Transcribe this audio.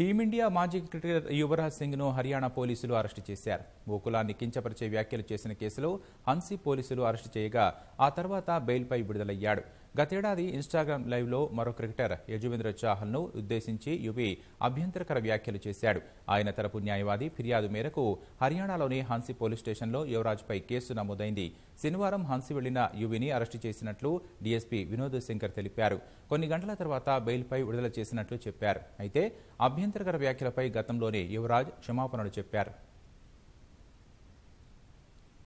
team India మాజీ cricketer Yuvraj Singh ను హర్యానా పోలీసులు అరెస్టు చేశారు ఓ కులాన్ని కించపరిచే వ్యాఖ్యలు చేసిన కేసులో హన్సీ పోలీసులు అరెస్టు చేయగా ఆ తర్వాత బెయిల్పై విడుదలయ్యాడు గతేడాది ఇన్స్టాగ్రామ్ లైవ్లో మరో క్రికెటర్ యజువేంద్ర చాహల్ను ఉద్దేశించి యువి అభ్యంతరకర వ్యాఖ్యలు చేశాడు ఆయన తరపు న్యాయవాది ఫిర్యాదు మేరకు హర్యానాలోని హన్సీ పోలీస్ స్టేషన్లో యువరాజ్పై కేసు నమోదైంది శనివారం హన్సీ వెళ్లిన యువిని అరెస్టు చేసినట్లు డీఎస్పీ వినోద్ శంకర్ తెలిపారు కొన్ని గంటల తర్వాత బెయిల్పై విడుదల చేసినట్లు చెప్పారు అయితే అభ్యంతరకర వ్యాఖ్యలపై గతంలోనే యువరాజ్ క్షమాపణలు చెప్పారు